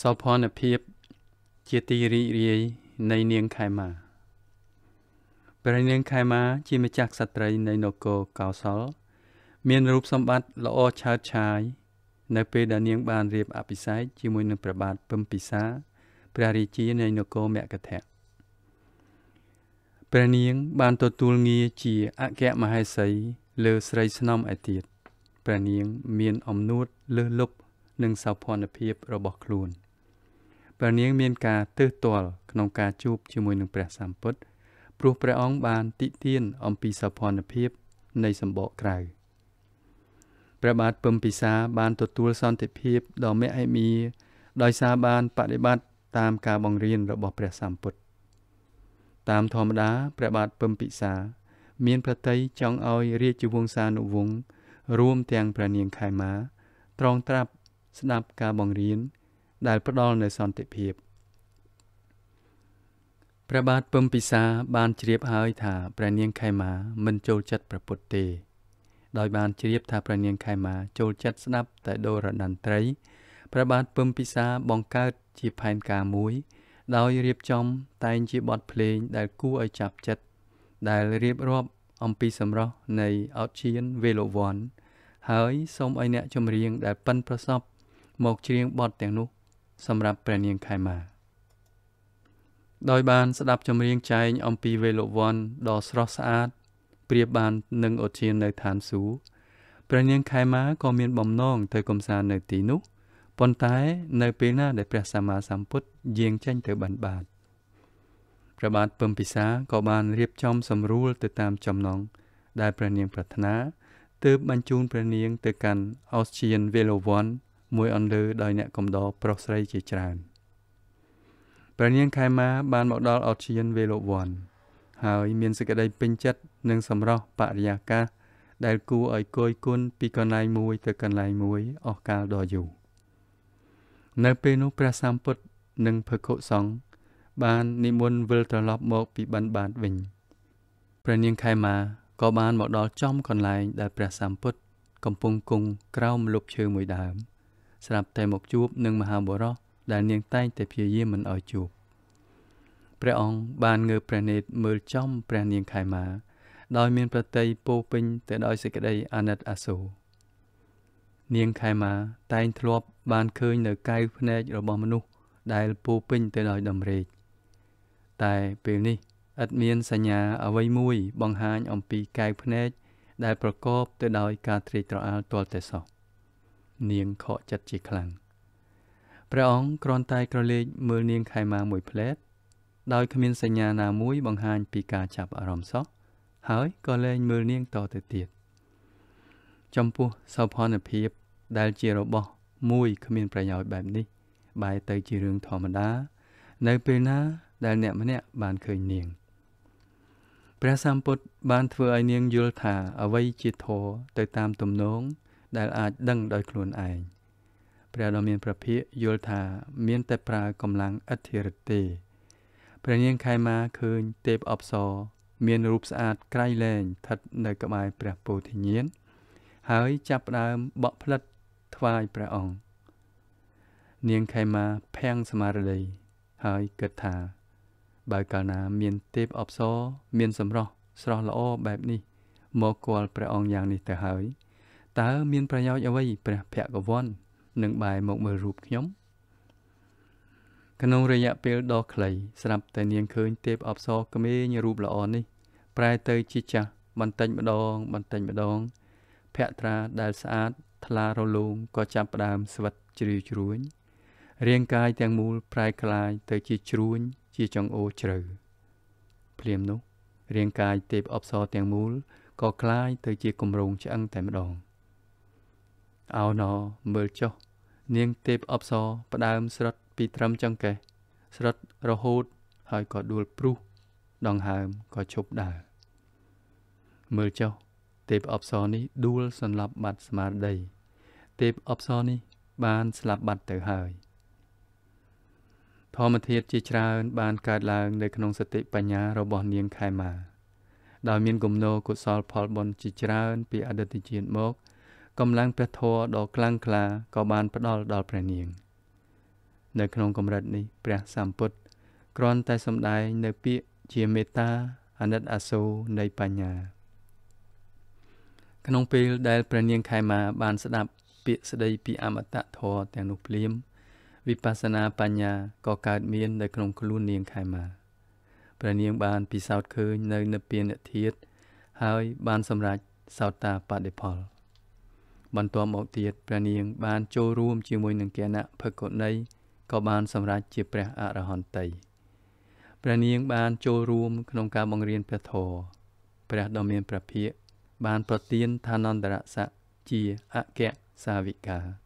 សោភ័ណភាពជាទីរីករាយនៃនាងខេមាព្រះនាងខេមាជាម្ចាស់ក្សត្រីនៃនគរកោសលមានរូបសម្បត្តិល្អឆើតឆាយនៅពេលដែលនាងបានរៀបអភិសេកជាមួយនឹងព្រះបាទពិមពិសាព្រះរាជានៃនគរមគធៈព្រះនាងបានទទួលងារជាអគ្គមហេសីលើស្រីស្នំឯទៀតព្រះនាងមានអំនួតលើសលប់និងសោភ័ណភាពរបស់ខ្លួន។ព្រះនាងមានការទើសទាល់ក្នុងការជួបជាមួយនឹងព្រះសម្ពុទ្ធព្រោះព្រះអង្គបានតិទានអំពីសោភ័ណភាពនៃសម្បកក្រៅព្រះបាទពឹមពិសាបានទទួលសន្តិភាពដ៏មហិមាដោយសារបានបដិបត្តិតាមការបង្រៀនរបស់ព្រះសម្ពុទ្ធតាមធម្មតាព្រះបាទពឹមពិសាមានប្រតិយចង់ឲ្យរាជវង្សានុវង្សរួមទាំងព្រះនាងខេមាត្រងត្រាប់ស្ដាប់ការបង្រៀនដែលផ្ដល់នូវសន្តិភាពព្រះបាទពំពិសាបានជ្រាបហើយថាព្រះនាងខេមាមិនចូលចិត្តប្រពុតទេ ដោយ បានជ្រាបថាព្រះនាងខេមាចូលចិត្តស្ដាប់តែដូរតន្ត្រីព្រះបាទពំពិសាបង្កើតជាផែនការមួយ ដោយរៀបចំ តែងជាបទភ្លេងដែលគួរឲ្យចាប់ចិត្តដែលរៀបរាប់អំពីសម្រស់នៃអោឈៀនវេលវ័នហើយសូមឲ្យអ្នកចម្រៀងដែលប៉ិនប្រសពមកច្រៀងបទទាំងនោះសម្រាប់ព្រះនាងខេមាដោយ បានស្ដាប់ចម្រៀងចែងអំពីវេលវ័នដ៏ស្រស់ស្អាតប្រៀបបាននឹងឧទាននៅឋានសួគ៌ព្រះនាងខេមាក៏មានបំណងទៅកំសាន្តនៅទីនោះប៉ុន្តែ នៅពេលណាដែលព្រះសម្មាសម្ពុទ្ធយាងចេញទៅបានបាទព្រះបាទពឹមពិសាក៏បានរៀបចំសម្រួលទៅតាមចំណងដែលព្រះនាងប្រាថ្នាទើបបញ្ជូនព្រះនាងទៅកាន់ Austrian Velovan មួយអន្លើដោយអ្នកកំដរប្រុសស្រីជាច្រើនព្រះនាងខេមាបានមកដល់អតឈៀនវេលវ័នហើយ មានសេចក្តីពេញចិត្តនិងសម្រស់បរិយាកាសដែលគួរឲ្យគយគន់ពីកន្លែងមួយទៅកន្លែងមួយអស់កាលដ៏យូរនៅពេលនោះព្រះសម្ពុទ្ធនិងភិក្ខុសង្ឃបាននិមន្តវិលត្រឡប់មកពីបិណ្ឌបាតវិញ ព្រះនាងខេមាក៏បានមកដល់ចំ កន្លែងដែលព្រះសម្ពុទ្ធកំពុងគង់ក្រោមលុបឈើមួយដើម។ស្រាប់តែមកជួបនឹងមហាបុរសដែលនាងតែងតែព្យាយាមមិនឲ្យជួបព្រះអង្គបានងើបព្រះនេត្រមើលចំព្រះនាងខេមាដោយមានប្រតិយពោពេញទៅដោយសេចក្តីអាណិតអាសូរនាងខេមាតែងធ្លាប់បានឃើញនៅកៅភ្នែករបស់មនុស្សដែលពោពេញទៅដោយដំរេកតែពេលនេះឥតមានសញ្ញាអ្វីមួយ បង្ហាញអំពីកៅភ្នែកដែលប្រកបទៅដោយការត្រេកត្រអាលទាល់តែសោះនាងខកចិត្តជាខ្លាំងព្រះអង្គគ្រាន់តែក្រឡេកមើលនាងខេមាមួយភ្លែតដោយគ្មានសញ្ញាណាមួយបង្ហាញពីការចាប់អារម្មណ៍សោះហើយក៏លែងមើលនាងតទៅទៀតចំពោះសោភ័ណភាពដែលជារបស់មួយគ្មានប្រយោជន៍បែបនេះ បែរទៅជារឿងធម្មតានៅពេលណាដែលអ្នកម្នាក់បានឃើញនាងព្រះសម្ពុទ្ធបានធ្វើឲ្យនាងយល់ថាអ្វីជាធម៌ទៅតាមទំនងដែលអាចដឹងដោយខ្លួនឯងព្រះដ៏មានព្រះភិក្ខយល់ថាមានតែប្រើកម្លាំងអធិរិទ្ធទេព្រះនាងខេមាឃើញទេពអប្សរមានរូបស្អាតក្រៃលែងស្ថិតនៅក្បែរព្រះពោធិញ្ញាណហើយចាប់ផ្ដើមបក់ផ្លិតថ្វាយព្រះអង្គនាងខេមាភាំងស្មារតីហើយគិតថា បើកាលណាមានទេពអប្សរមានសម្រស់ស្រស់ល្អបែបនេះ មកគាល់ព្រះអង្គយ៉ាងនេះទៅហើយតើមានប្រយោជន៍អ្វីព្រះភគវន្តនឹងបែរមកមើលរូបខ្ញុំក្នុងរយៈពេលដ៏ខ្លី ស្រាប់តែនាងឃើញទេពអប្សរក្មេងរូបល្អនេះប្រែទៅជាចាស់បន្តិចម្ដង បន្តិចម្ដងភក្ត្រាដែលស្អាតថ្លារលោងក៏ចាប់ផ្ដើមស្វិតជ្រាវជ្រួញរាងកាយទាំងមូល ប្រែក្លាយទៅជាជ្រួញជាចង្អូរជ្រៅភ្លាមនោះរាងកាយទេពអប្សរទាំងមូលក៏ក្លាយទៅជាគម្រោងឆ្អឹងតែម្ដង។អោណមើលចុះនាងទេពអប្សរផ្ដើមស្រុតពីត្រឹមចង្កេះស្រុតរហូត ហើយក៏ដួលព្រុសដង្ហើមក៏ឈប់ដើរមើលចុះទេពអប្សរនេះដួលសន្លប់បាត់ស្មារតីទេពអប្សរនេះ បានស្លាប់បាត់ទៅហើយ ធម្មធាតុជាច្រើន បានកើតឡើង នៅក្នុងសតិបញ្ញារបស់នាងខេមាដោយមានគំនោកុសលផលបុណ្យជាច្រើនពីអតីតជាតិមកកម្លាំងព្រះធម៌ដ៏ខ្លាំងក្លាក៏បានផ្ដល់ដល់ព្រះនាង នៅក្នុងកម្រិតនេះព្រះសម្ពុទ្ធគ្រាន់តែសម្ដែងនៅពាក្យជាមេត្តាអណិតអាសូរនៃបញ្ញា ក្នុងពេលដែលព្រះនាងខេមាបានស្ដាប់ពាក្យស្ដីពីអមតៈធម៌ទាំងនោះភ្លាមវិបស្សនាបញ្ញាក៏កើតមាននៅក្នុងខ្លួននាងខេមាព្រះនាងបានពិសោធន៍ឃើញនៅនិព្វានធាតុហើយបានសម្រេចសោតាបដិផល។បន្ទាប់មកទៀតព្រះនាងបានចូលរួមជាមួយនឹងគណៈភគណីក៏បានសម្រេចជាព្រះអរហន្តីព្រះនាងបានចូលរួមក្នុងការបង្រៀនព្រះធម៌ព្រះដ៏មានព្រះភិក្ខបានប្រទានឋានន្តរស័ក្តិជាអគ្គសាវិកា